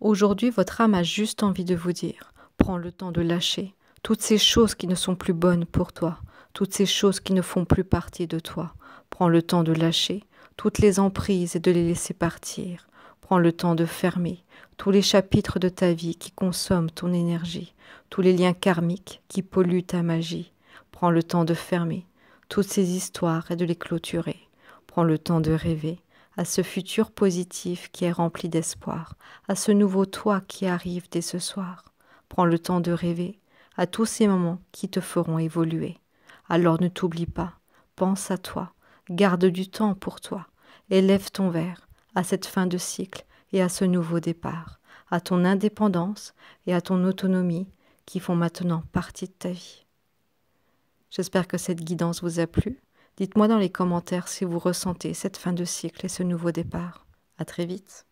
Aujourd'hui, votre âme a juste envie de vous dire, prends le temps de lâcher toutes ces choses qui ne sont plus bonnes pour toi, toutes ces choses qui ne font plus partie de toi. Prends le temps de lâcher toutes les emprises et de les laisser partir. Prends le temps de fermer tous les chapitres de ta vie qui consomment ton énergie, tous les liens karmiques qui polluent ta magie. Prends le temps de fermer toutes ces histoires et de les clôturer. Prends le temps de rêver à ce futur positif qui est rempli d'espoir, à ce nouveau toi qui arrive dès ce soir. Prends le temps de rêver, à tous ces moments qui te feront évoluer. Alors ne t'oublie pas, pense à toi, garde du temps pour toi, élève ton verre à cette fin de cycle et à ce nouveau départ, à ton indépendance et à ton autonomie qui font maintenant partie de ta vie. J'espère que cette guidance vous a plu. Dites-moi dans les commentaires si vous ressentez cette fin de cycle et ce nouveau départ. À très vite.